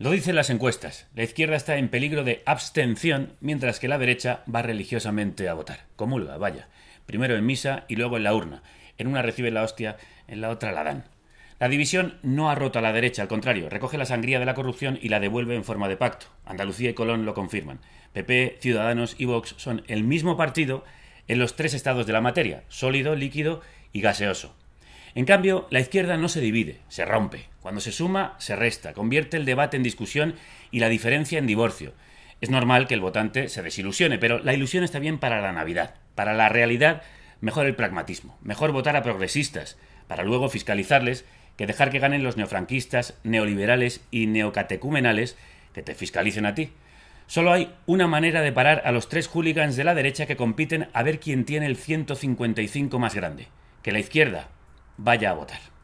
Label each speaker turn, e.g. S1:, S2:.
S1: Lo dicen las encuestas. La izquierda está en peligro de abstención, mientras que la derecha va religiosamente a votar. Comulga, vaya. Primero en misa y luego en la urna. En una recibe la hostia, en la otra la dan. La división no ha roto a la derecha, al contrario, recoge la sangría de la corrupción y la devuelve en forma de pacto. Andalucía y Colón lo confirman. PP, Ciudadanos y Vox son el mismo partido en los tres estados de la materia, sólido, líquido y gaseoso. En cambio, la izquierda no se divide, se rompe. Cuando se suma, se resta, convierte el debate en discusión y la diferencia en divorcio. Es normal que el votante se desilusione, pero la ilusión está bien para la Navidad. Para la realidad, mejor el pragmatismo. Mejor votar a progresistas, para luego fiscalizarles, que dejar que ganen los neofranquistas, neoliberales y neocatecumenales que te fiscalicen a ti. Solo hay una manera de parar a los tres hooligans de la derecha que compiten a ver quién tiene el 155 más grande. Que la izquierda vaya a votar.